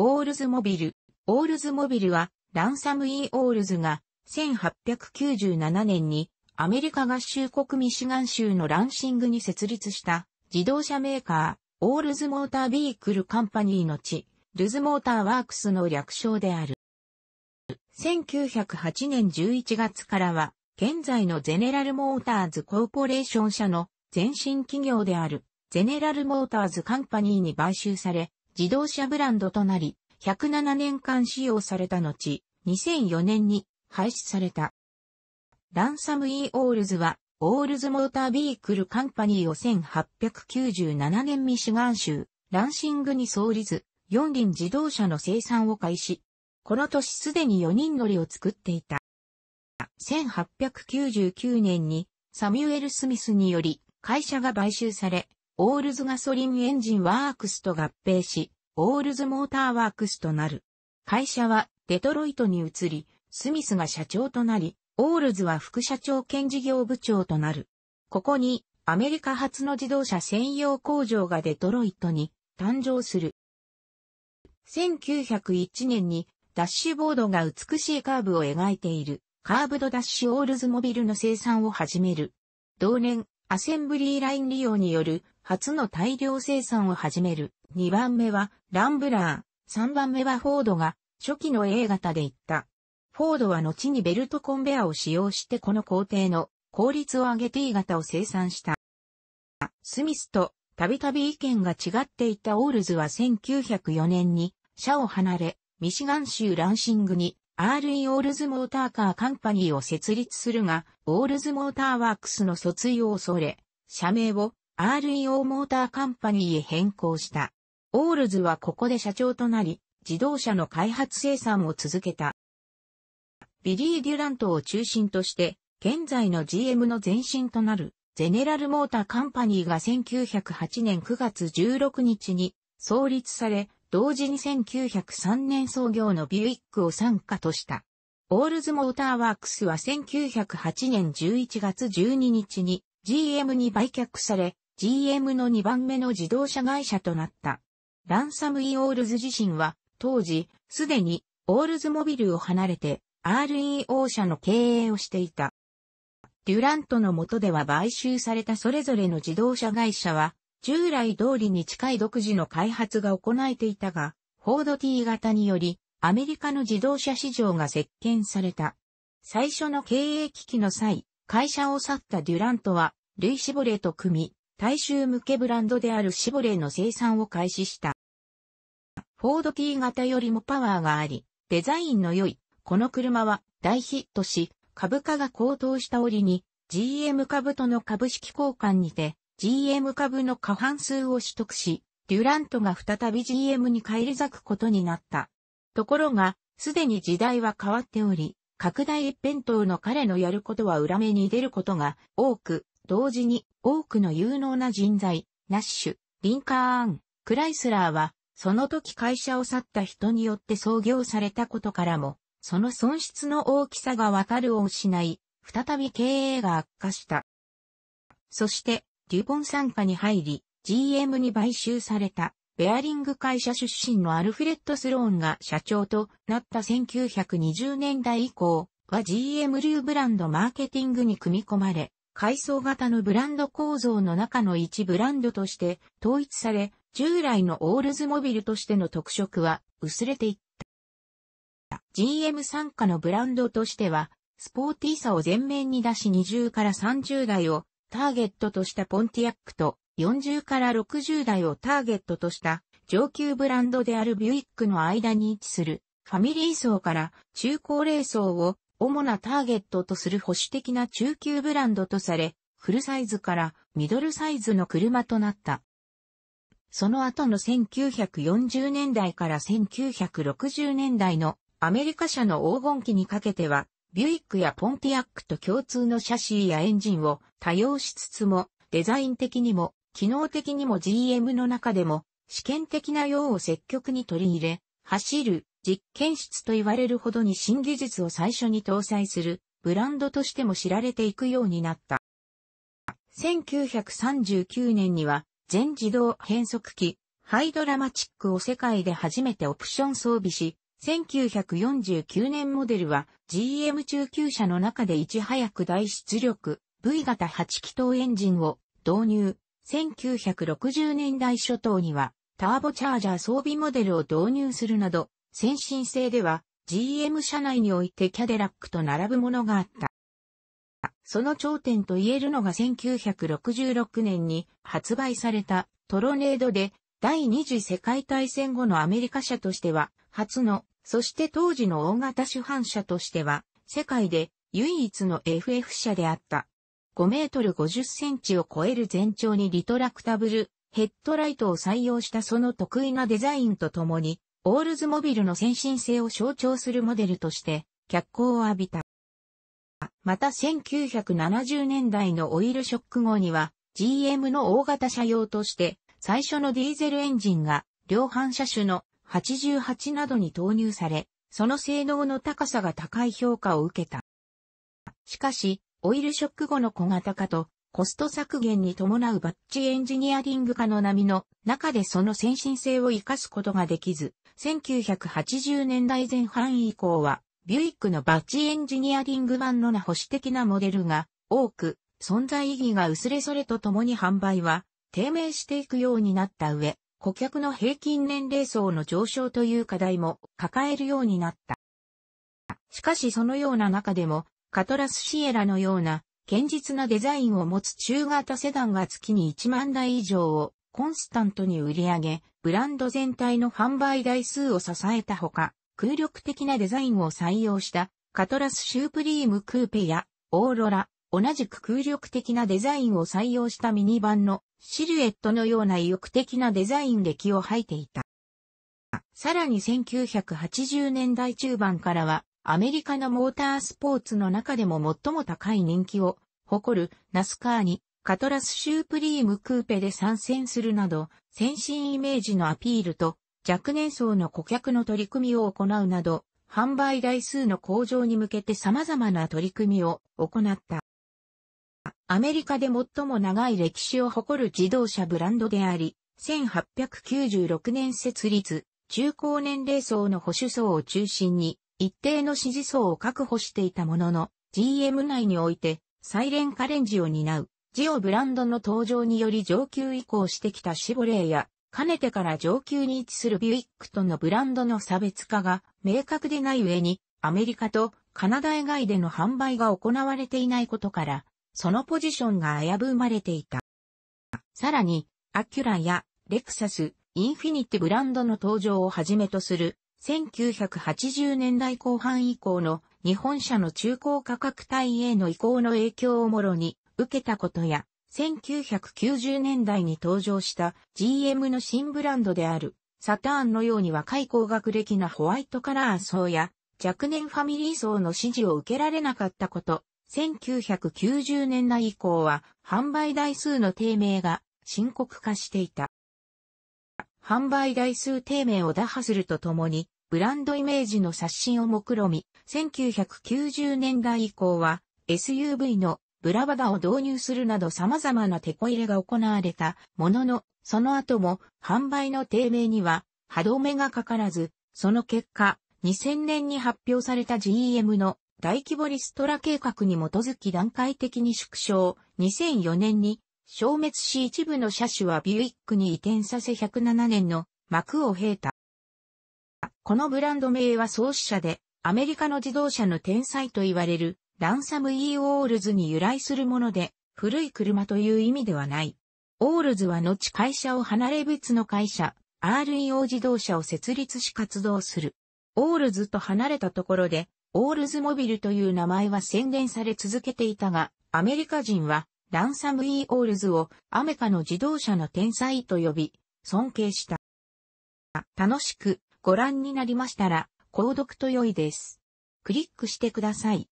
オールズモビル。オールズモビルは、ランサム・イー・オールズが、1897年に、アメリカ合衆国ミシガン州のランシングに設立した、自動車メーカー、オールズモーター・ビークル・カンパニーの地、ルズモーター・ワークスの略称である。1908年11月からは、現在のゼネラルモーターズコーポレーション社の前身企業であるゼネラルモーターズカンパニーに買収され、自動車ブランドとなり、107年間使用された後、2004年に廃止された。ランサム・イー・オールズは、オールズ・モーター・ビークル・カンパニーを1897年ミシガン州、ランシングに創立、四輪自動車の生産を開始。この年すでに4人乗りを作っていた。1899年にサミュエル・スミスにより会社が買収され、オールズガソリンエンジンワークスと合併し、オールズモーターワークスとなる。会社はデトロイトに移り、スミスが社長となり、オールズは副社長兼事業部長となる。ここにアメリカ初の自動車専用工場がデトロイトに誕生する。1901年にダッシュボードが美しいカーブを描いているカーブドダッシュオールズモビルの生産を始める。同年、アセンブリーライン利用による初の大量生産を始める。2番目はランブラー。3番目はフォードが初期の A 型で行った。フォードは後にベルトコンベアを使用してこの工程の効率を上げて E 型を生産した。スミスとたびたび意見が違っていたオールズは1904年に社を離れ、ミシガン州ランシングに RE オールズモーターカーカンパニーを設立するが、オールズモーターワークスの卒業を恐れ、社名を REO モーターカンパニーへ変更した。オールズはここで社長となり、自動車の開発生産を続けた。ビリー・デュラントを中心として、現在の GM の前身となる、ゼネラル・モーター・カンパニーが1908年9月16日に創立され、同時に1903年創業のビュイックを参加とした。オールズ・モーター・ワークスは1908年11月12日に GM に売却され、GM の2番目の自動車会社となった。ランサム・イ・オールズ自身は、当時、すでに、オールズモビルを離れて、REO 社の経営をしていた。デュラントの下では買収されたそれぞれの自動車会社は、従来通りに近い独自の開発が行えていたが、フォード T 型により、アメリカの自動車市場が席巻された。最初の経営危機の際、会社を去ったデュラントは、ルイ・シボレと組み、大衆向けブランドであるシボレーの生産を開始した。フォードー型よりもパワーがあり、デザインの良い、この車は大ヒットし、株価が高騰した折に、GM 株との株式交換にて、GM 株の過半数を取得し、デュラントが再び GM に返り咲くことになった。ところが、すでに時代は変わっており、拡大一辺倒の彼のやることは裏目に出ることが多く、同時に多くの有能な人材、ナッシュ、リンカーン、クライスラーは、その時会社を去った人によって創業されたことからも、その損失の大きさがわかるを失い、再び経営が悪化した。そして、デュポン参加に入り、GM に買収された、ベアリング会社出身のアルフレッド・スローンが社長となった1920年代以降は GM 流ブランドマーケティングに組み込まれ、階層型のブランド構造の中の一ブランドとして統一され、従来のオールズモビルとしての特色は薄れていった。GM 参加のブランドとしては、スポーティーさを前面に出し20から30代をターゲットとしたポンティアックと40から60代をターゲットとした上級ブランドであるビュイックの間に位置するファミリー層から中高齢層を主なターゲットとする保守的な中級ブランドとされ、フルサイズからミドルサイズの車となった。その後の1940年代から1960年代のアメリカ車の黄金期にかけては、ビュイックやポンティアックと共通のシャシーやエンジンを多用しつつも、デザイン的にも、機能的にも GM の中でも、試験的な用を積極に取り入れ、走る実験室と言われるほどに新技術を最初に搭載するブランドとしても知られていくようになった。1939年には全自動変速機、ハイドラマチックを世界で初めてオプション装備し、1949年モデルは GM 中級車の中でいち早く大出力 V 型8気筒エンジンを導入。1960年代初頭にはターボチャージャー装備モデルを導入するなど先進性では GM 社内においてキャデラックと並ぶものがあった。その頂点と言えるのが1966年に発売されたトロネードで第二次世界大戦後のアメリカ車としては初の、そして当時の大型主犯者としては世界で唯一の FF 車であった。5メートル50センチを超える全長にリトラクタブルヘッドライトを採用したその得意なデザインとともにオールズモビルの先進性を象徴するモデルとして脚光を浴びた。また1970年代のオイルショック後には GM の大型車用として最初のディーゼルエンジンが量販車種の88などに投入され、その性能の高さが高い評価を受けた。しかし、オイルショック後の小型化とコスト削減に伴うバッチエンジニアリング化の波の中でその先進性を活かすことができず、1980年代前半以降は、ビュイックのバッジエンジニアリング版のな保守的なモデルが多く、存在意義が薄れそれとともに販売は低迷していくようになった上、顧客の平均年齢層の上昇という課題も抱えるようになった。しかしそのような中でも、カトラスシエラのような堅実なデザインを持つ中型セダンが月に1万台以上をコンスタントに売り上げ、ブランド全体の販売台数を支えたほか、空力的なデザインを採用したカトラスシュープリームクーペやオーロラ、同じく空力的なデザインを採用したミニバンのシルエットのような意欲的なデザインでを吐いていた。さらに1980年代中盤からはアメリカのモータースポーツの中でも最も高い人気を誇るナスカーにカトラスシュープリームクーペで参戦するなど、先進イメージのアピールと、若年層の顧客の取り組みを行うなど、販売台数の向上に向けて様々な取り組みを行った。アメリカで最も長い歴史を誇る自動車ブランドであり、1896年設立、中高年齢層の保守層を中心に、一定の支持層を確保していたものの、GM 内において、サイレンカレンジを担う、ジオブランドの登場により上級移行してきたシボレーや、かねてから上級に位置するビュイックとのブランドの差別化が明確でない上に、アメリカとカナダ以外での販売が行われていないことから、そのポジションが危ぶまれていた。さらに、アキュラやレクサス、インフィニティブランドの登場をはじめとする、1980年代後半以降の日本車の中高価格帯への移行の影響をもろに、受けたことや、1990年代に登場した GM の新ブランドであるサターンのように若い高学歴なホワイトカラー層や若年ファミリー層の支持を受けられなかったこと、1990年代以降は販売台数の低迷が深刻化していた。販売台数低迷を打破するとともに、ブランドイメージの刷新を目論み、1990年代以降は SUV のブラバダを導入するなど様々な手こ入れが行われたものの、その後も販売の低迷には歯止めがかからず、その結果、2000年に発表された GM の大規模リストラ計画に基づき段階的に縮小、2004年に消滅し一部の車種はビュイックに移転させ107年の幕を経た。このブランド名は創始者でアメリカの自動車の天才と言われるランサム・イー・オールズに由来するもので、古い車という意味ではない。オールズは後会社を離れ別の会社、REO 自動車を設立し活動する。オールズと離れたところで、オールズモビルという名前は宣伝され続けていたが、アメリカ人は、ランサム・イー・オールズをアメカの自動車の天才と呼び、尊敬した。楽しくご覧になりましたら、購読と良いです。クリックしてください。